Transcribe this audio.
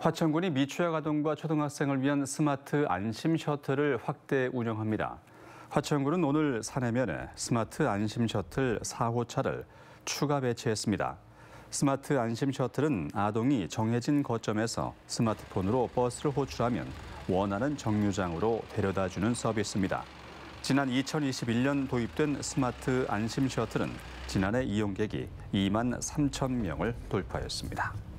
화천군이 미취학 아동과 초등학생을 위한 스마트 안심 셔틀을 확대 운영합니다. 화천군은 오늘 사내면에 스마트 안심 셔틀 4호차를 추가 배치했습니다. 스마트 안심 셔틀은 아동이 정해진 거점에서 스마트폰으로 버스를 호출하면 원하는 정류장으로 데려다주는 서비스입니다. 지난 2021년 도입된 스마트 안심 셔틀은 지난해 이용객이 2만 3천 명을 돌파했습니다.